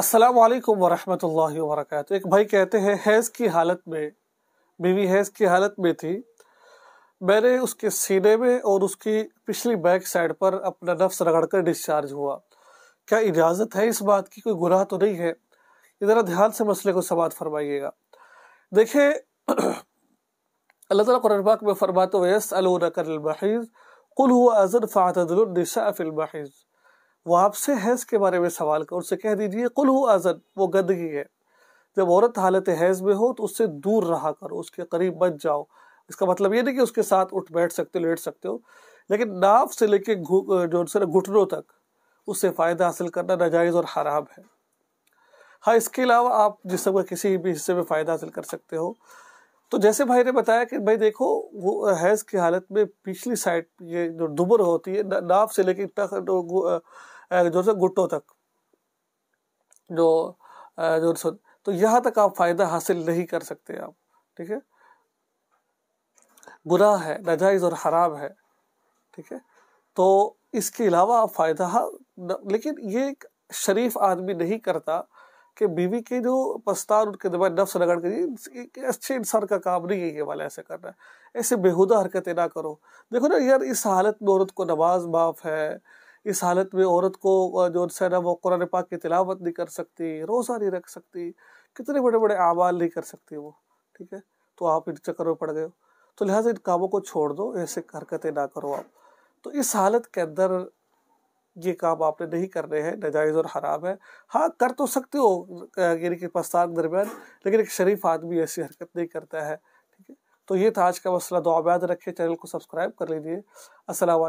असलकम वरहमल वर्क एक भाई कहते हैं हैज़ की हालत में बीवी हैज़ की हालत में थी मैंने उसके सीने में और उसकी पिछली बैक साइड पर अपना नफ्स रगड़ कर डिस्चार्ज हुआ क्या इजाज़त है इस बात की कोई गुनाह तो नहीं है ज़रा ध्यान से मसले को समात फरमाइएगा देखिए अल्लाह ताला कुरान में फरमाते हुए यस अलून करल कुल हुआ अजन फ़ातदुलनिसा फ़िल वो आपसे हैज़ के बारे में सवाल कर उससे कह दीजिए कुल हो वो गंदगी है जब औरत हालत हैज़ में हो तो उससे दूर रहा करो उसके करीब मत जाओ इसका मतलब ये नहीं कि उसके साथ उठ बैठ सकते हो लेट सकते हो लेकिन नाव से लेके जो उनसे घुटनों तक उससे फ़ायदा हासिल करना नाजायज़ और हराम है हाँ इसके अलावा आप जिसम का किसी भी हिस्से में फ़ायदा हासिल कर सकते हो तो जैसे भाई ने बताया कि भाई देखो वो हैज़ की हालत में पिछली साइड ये जो दुबर होती है नाव से लेकर तक जो जो से तक जो जो सो तो यहाँ तक आप फ़ायदा हासिल नहीं कर सकते आप ठीक है बुरा है नजायज और हराम है ठीक है तो इसके अलावा आप फ़ायदा लेकिन ये एक शरीफ आदमी नहीं करता कि बीवी के जो पस्तार उनके दिमाग नफ्स रगड़ के अच्छे इंसान का काम नहीं है ये वाला ऐसे करना ऐसे बेहुदा हरकतें ना करो देखो ना यार इस हालत में औरत को नमाज माफ़ है इस हालत में औरत को जो है ना वो कुरान पाक की तिलावत नहीं कर सकती रोज़ा नहीं रख सकती कितने बड़े बड़े आमाल नहीं कर सकती वो ठीक है तो आप इन चक्कर में पड़ गए हो तो लिहाजा इन कामों को छोड़ दो ऐसे हरकतें ना करो आप तो इस हालत के अंदर ये काम आपने नहीं करने हैं नजायज़ और हराम है हाँ कर तो सकते हो यानी कि पाकिस्तान दरमियान लेकिन एक शरीफ आदमी ऐसी हरकत नहीं करता है ठीक है तो ये था आज का मसला दो आबाद रखें चैनल को सब्सक्राइब कर लीजिए असल